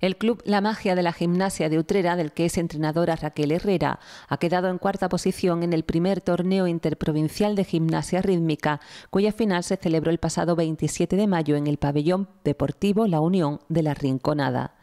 El club La Magia de la Gimnasia de Utrera, del que es entrenadora Raquel Herrera, ha quedado en cuarta posición en el primer torneo interprovincial de gimnasia rítmica, cuya final se celebró el pasado 27 de mayo en el pabellón deportivo La Unión de la Rinconada.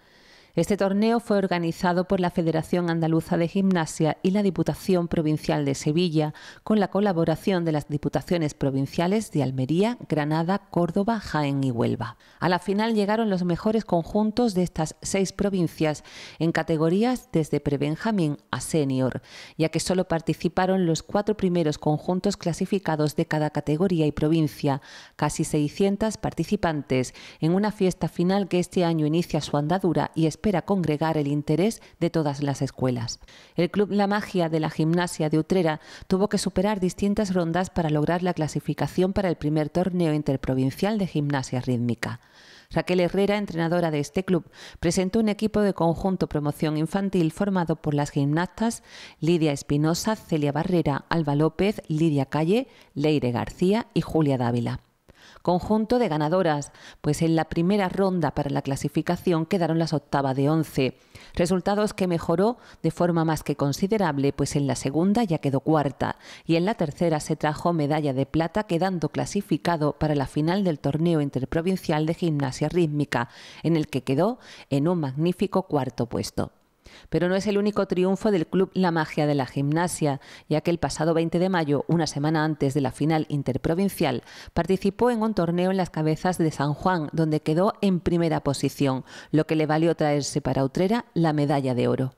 Este torneo fue organizado por la Federación Andaluza de Gimnasia y la Diputación Provincial de Sevilla, con la colaboración de las Diputaciones Provinciales de Almería, Granada, Córdoba, Jaén y Huelva. A la final llegaron los mejores conjuntos de estas seis provincias en categorías desde prebenjamín a senior, ya que solo participaron los cuatro primeros conjuntos clasificados de cada categoría y provincia, casi 600 participantes, en una fiesta final que este año inicia su andadura y espera era congregar el interés de todas las escuelas. El Club La Magia de la Gimnasia de Utrera tuvo que superar distintas rondas para lograr la clasificación para el primer torneo interprovincial de gimnasia rítmica. Raquel Herrera, entrenadora de este club, presentó un equipo de conjunto promoción infantil formado por las gimnastas Lidia Espinosa, Celia Barrera, Alba López, Lidia Calle, Leire García y Julia Dávila conjunto de ganadoras, pues en la primera ronda para la clasificación quedaron las octavas de 11, resultados que mejoró de forma más que considerable, pues en la segunda ya quedó cuarta y en la tercera se trajo medalla de plata quedando clasificado para la final del torneo interprovincial de gimnasia rítmica, en el que quedó en un magnífico cuarto puesto. Pero no es el único triunfo del club La Magia de la Gimnasia, ya que el pasado 20 de mayo, una semana antes de la final interprovincial, participó en un torneo en las cabezas de San Juan, donde quedó en primera posición, lo que le valió traerse para Utrera la medalla de oro.